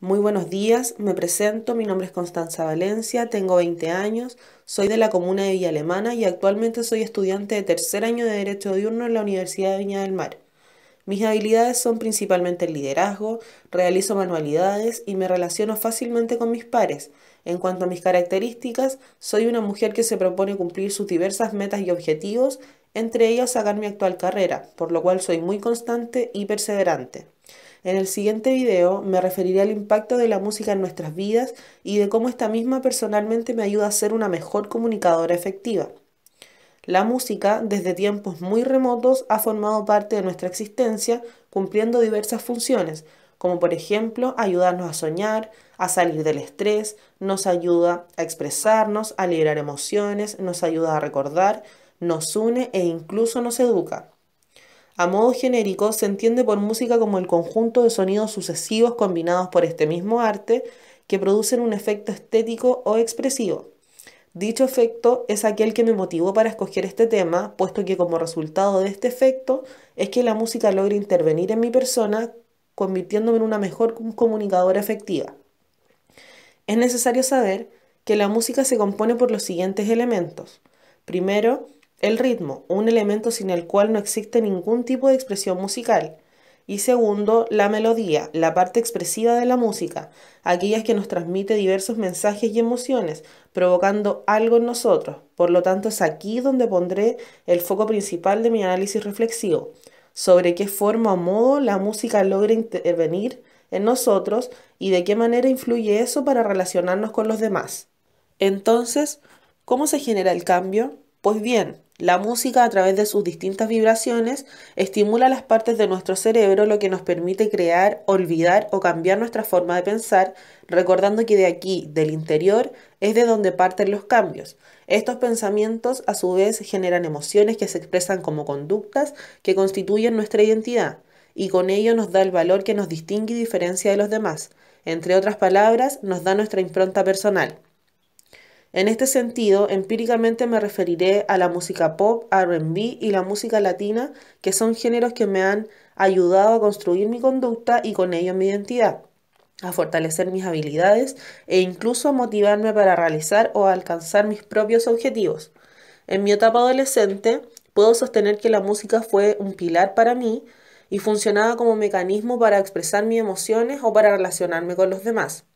Muy buenos días, me presento, mi nombre es Constanza Valencia, tengo 20 años, soy de la comuna de Villa Alemana y actualmente soy estudiante de tercer año de Derecho Diurno en la Universidad de Viña del Mar. Mis habilidades son principalmente el liderazgo, realizo manualidades y me relaciono fácilmente con mis pares. En cuanto a mis características, soy una mujer que se propone cumplir sus diversas metas y objetivos entre ellas sacar mi actual carrera, por lo cual soy muy constante y perseverante. En el siguiente video me referiré al impacto de la música en nuestras vidas y de cómo esta misma personalmente me ayuda a ser una mejor comunicadora efectiva. La música, desde tiempos muy remotos, ha formado parte de nuestra existencia cumpliendo diversas funciones, como por ejemplo ayudarnos a soñar, a salir del estrés, nos ayuda a expresarnos, a liberar emociones, nos ayuda a recordar, nos une e incluso nos educa. A modo genérico, se entiende por música como el conjunto de sonidos sucesivos combinados por este mismo arte que producen un efecto estético o expresivo. Dicho efecto es aquel que me motivó para escoger este tema, puesto que como resultado de este efecto es que la música logra intervenir en mi persona, convirtiéndome en una mejor comunicadora efectiva. Es necesario saber que la música se compone por los siguientes elementos. Primero, el ritmo, un elemento sin el cual no existe ningún tipo de expresión musical. Y segundo, la melodía, la parte expresiva de la música, aquella que nos transmite diversos mensajes y emociones, provocando algo en nosotros. Por lo tanto, es aquí donde pondré el foco principal de mi análisis reflexivo, sobre qué forma o modo la música logra intervenir en nosotros y de qué manera influye eso para relacionarnos con los demás. Entonces, ¿cómo se genera el cambio? Pues bien, la música a través de sus distintas vibraciones estimula las partes de nuestro cerebro, lo que nos permite crear, olvidar o cambiar nuestra forma de pensar, recordando que de aquí, del interior, es de donde parten los cambios. Estos pensamientos a su vez generan emociones que se expresan como conductas que constituyen nuestra identidad y con ello nos da el valor que nos distingue y diferencia de los demás. Entre otras palabras, nos da nuestra impronta personal. En este sentido, empíricamente me referiré a la música pop, RB y la música latina, que son géneros que me han ayudado a construir mi conducta y con ello mi identidad, a fortalecer mis habilidades e incluso a motivarme para realizar o alcanzar mis propios objetivos. En mi etapa adolescente, puedo sostener que la música fue un pilar para mí y funcionaba como mecanismo para expresar mis emociones o para relacionarme con los demás.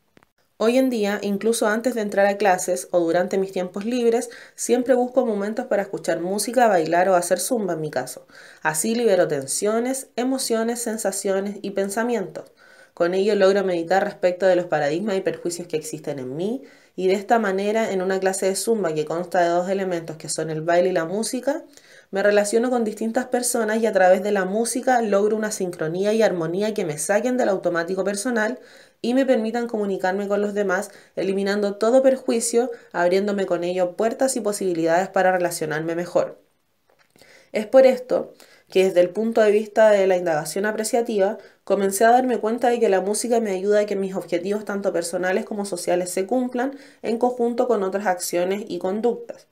Hoy en día, incluso antes de entrar a clases o durante mis tiempos libres, siempre busco momentos para escuchar música, bailar o hacer zumba en mi caso. Así libero tensiones, emociones, sensaciones y pensamientos. Con ello logro meditar respecto de los paradigmas y perjuicios que existen en mí y de esta manera en una clase de zumba que consta de dos elementos que son el baile y la música, me relaciono con distintas personas y a través de la música logro una sincronía y armonía que me saquen del automático personal y me permitan comunicarme con los demás, eliminando todo perjuicio, abriéndome con ello puertas y posibilidades para relacionarme mejor. Es por esto que desde el punto de vista de la indagación apreciativa, comencé a darme cuenta de que la música me ayuda a que mis objetivos tanto personales como sociales se cumplan en conjunto con otras acciones y conductas.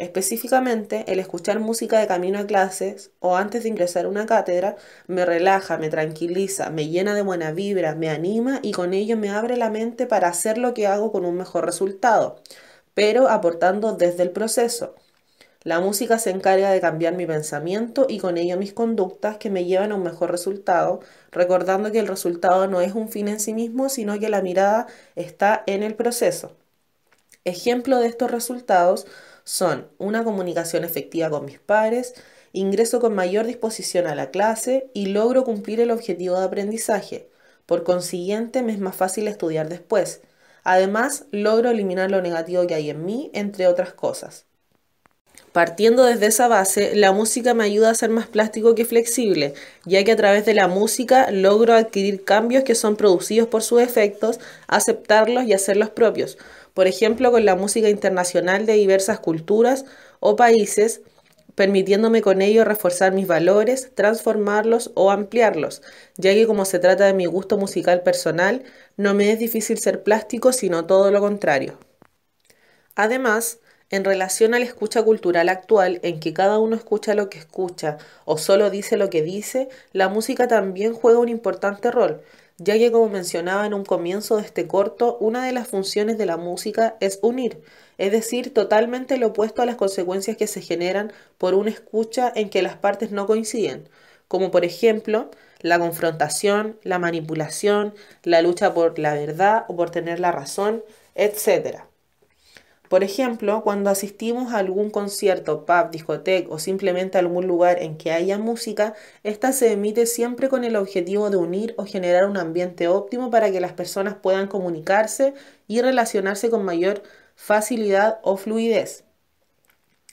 Específicamente, el escuchar música de camino a clases o antes de ingresar a una cátedra me relaja, me tranquiliza, me llena de buena vibra, me anima y con ello me abre la mente para hacer lo que hago con un mejor resultado, pero aportando desde el proceso. La música se encarga de cambiar mi pensamiento y con ello mis conductas que me llevan a un mejor resultado, recordando que el resultado no es un fin en sí mismo, sino que la mirada está en el proceso. Ejemplo de estos resultados son una comunicación efectiva con mis pares, ingreso con mayor disposición a la clase y logro cumplir el objetivo de aprendizaje. Por consiguiente, me es más fácil estudiar después. Además, logro eliminar lo negativo que hay en mí, entre otras cosas. Partiendo desde esa base, la música me ayuda a ser más plástico que flexible, ya que a través de la música logro adquirir cambios que son producidos por sus efectos, aceptarlos y hacerlos propios, por ejemplo con la música internacional de diversas culturas o países, permitiéndome con ello reforzar mis valores, transformarlos o ampliarlos, ya que como se trata de mi gusto musical personal, no me es difícil ser plástico, sino todo lo contrario. Además, en relación a la escucha cultural actual, en que cada uno escucha lo que escucha o solo dice lo que dice, la música también juega un importante rol, ya que como mencionaba en un comienzo de este corto, una de las funciones de la música es unir, es decir, totalmente lo opuesto a las consecuencias que se generan por una escucha en que las partes no coinciden, como por ejemplo la confrontación, la manipulación, la lucha por la verdad o por tener la razón, etc. Por ejemplo, cuando asistimos a algún concierto, pub, discoteca o simplemente a algún lugar en que haya música, ésta se emite siempre con el objetivo de unir o generar un ambiente óptimo para que las personas puedan comunicarse y relacionarse con mayor facilidad o fluidez.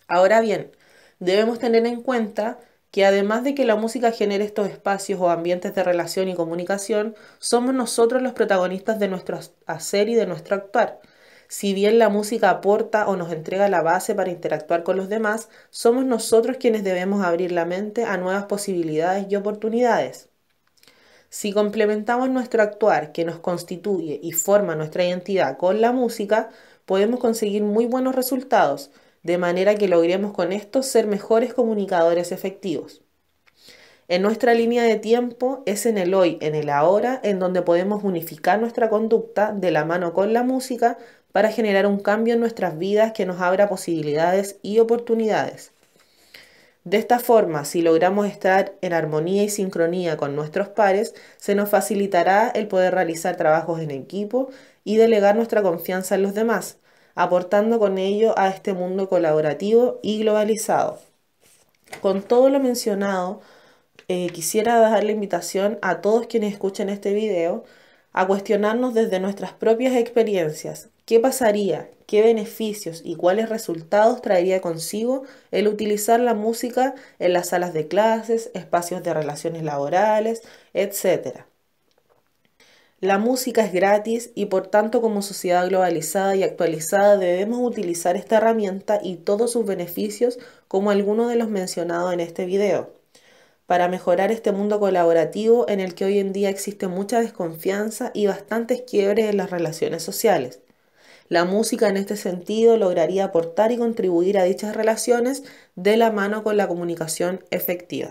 Ahora bien, debemos tener en cuenta que además de que la música genere estos espacios o ambientes de relación y comunicación, somos nosotros los protagonistas de nuestro hacer y de nuestro actuar. Si bien la música aporta o nos entrega la base para interactuar con los demás, somos nosotros quienes debemos abrir la mente a nuevas posibilidades y oportunidades. Si complementamos nuestro actuar que nos constituye y forma nuestra identidad con la música, podemos conseguir muy buenos resultados, de manera que logremos con esto ser mejores comunicadores efectivos. En nuestra línea de tiempo es en el hoy, en el ahora, en donde podemos unificar nuestra conducta de la mano con la música para generar un cambio en nuestras vidas que nos abra posibilidades y oportunidades. De esta forma, si logramos estar en armonía y sincronía con nuestros pares, se nos facilitará el poder realizar trabajos en equipo y delegar nuestra confianza en los demás, aportando con ello a este mundo colaborativo y globalizado. Con todo lo mencionado, eh, quisiera dar la invitación a todos quienes escuchen este video a cuestionarnos desde nuestras propias experiencias qué pasaría, qué beneficios y cuáles resultados traería consigo el utilizar la música en las salas de clases, espacios de relaciones laborales, etc. La música es gratis y por tanto como sociedad globalizada y actualizada debemos utilizar esta herramienta y todos sus beneficios como alguno de los mencionados en este video para mejorar este mundo colaborativo en el que hoy en día existe mucha desconfianza y bastantes quiebres en las relaciones sociales. La música en este sentido lograría aportar y contribuir a dichas relaciones de la mano con la comunicación efectiva.